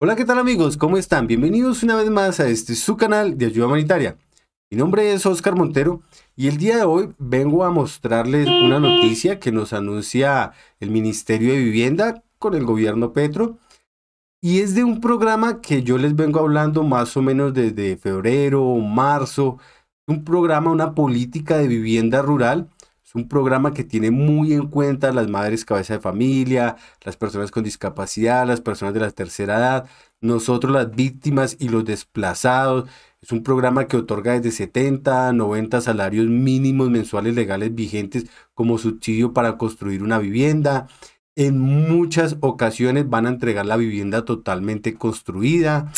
Hola, ¿qué tal amigos? ¿Cómo están? Bienvenidos una vez más a este su canal de ayuda humanitaria. Mi nombre es Oscar Montero y el día de hoy vengo a mostrarles una noticia que nos anuncia el Ministerio de Vivienda con el gobierno Petro y es de un programa que yo les vengo hablando más o menos desde febrero, o marzo, un programa, una política de vivienda rural es un programa que tiene muy en cuenta las madres cabeza de familia, las personas con discapacidad, las personas de la tercera edad, nosotros las víctimas y los desplazados. Es un programa que otorga desde 70 a 90 salarios mínimos mensuales legales vigentes como subsidio para construir una vivienda. En muchas ocasiones van a entregar la vivienda totalmente construida.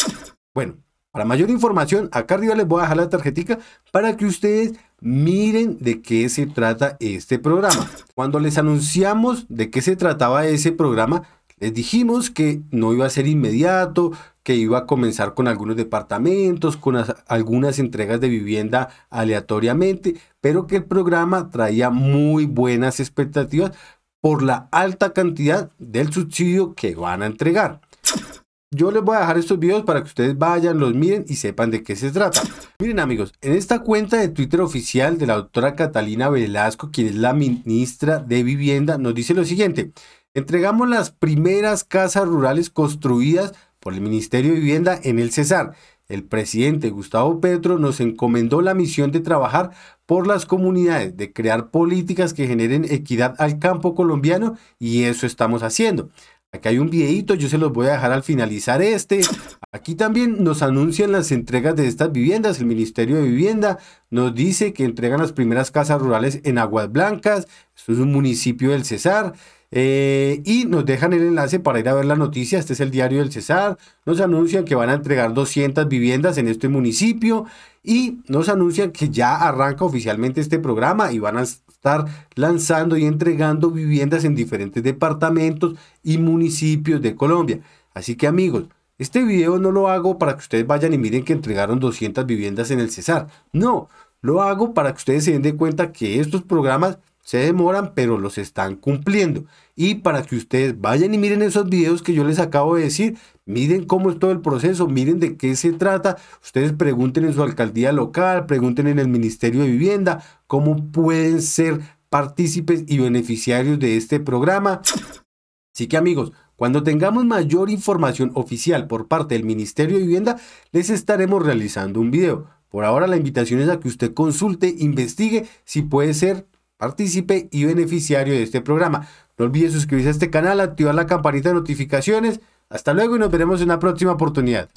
Bueno, para mayor información, acá arriba les voy a dejar la tarjetita para que ustedes Miren de qué se trata este programa. Cuando les anunciamos de qué se trataba ese programa, les dijimos que no iba a ser inmediato, que iba a comenzar con algunos departamentos, con algunas entregas de vivienda aleatoriamente, pero que el programa traía muy buenas expectativas por la alta cantidad del subsidio que van a entregar. Yo les voy a dejar estos videos para que ustedes vayan, los miren y sepan de qué se trata. Miren amigos, en esta cuenta de Twitter oficial de la doctora Catalina Velasco, quien es la ministra de Vivienda, nos dice lo siguiente. Entregamos las primeras casas rurales construidas por el Ministerio de Vivienda en el Cesar. El presidente Gustavo Petro nos encomendó la misión de trabajar por las comunidades, de crear políticas que generen equidad al campo colombiano y eso estamos haciendo. Aquí hay un videito, yo se los voy a dejar al finalizar este. Aquí también nos anuncian las entregas de estas viviendas. El Ministerio de Vivienda nos dice que entregan las primeras casas rurales en Aguas Blancas. Esto es un municipio del Cesar. Eh, y nos dejan el enlace para ir a ver la noticia. Este es el diario del Cesar. Nos anuncian que van a entregar 200 viviendas en este municipio y nos anuncian que ya arranca oficialmente este programa y van a estar lanzando y entregando viviendas en diferentes departamentos y municipios de Colombia. Así que amigos, este video no lo hago para que ustedes vayan y miren que entregaron 200 viviendas en el Cesar. No, lo hago para que ustedes se den de cuenta que estos programas se demoran, pero los están cumpliendo. Y para que ustedes vayan y miren esos videos que yo les acabo de decir, miren cómo es todo el proceso, miren de qué se trata, ustedes pregunten en su alcaldía local, pregunten en el Ministerio de Vivienda, cómo pueden ser partícipes y beneficiarios de este programa. Así que amigos, cuando tengamos mayor información oficial por parte del Ministerio de Vivienda, les estaremos realizando un video. Por ahora la invitación es a que usted consulte, investigue si puede ser partícipe y beneficiario de este programa. No olvides suscribirse a este canal, activar la campanita de notificaciones. Hasta luego y nos veremos en una próxima oportunidad.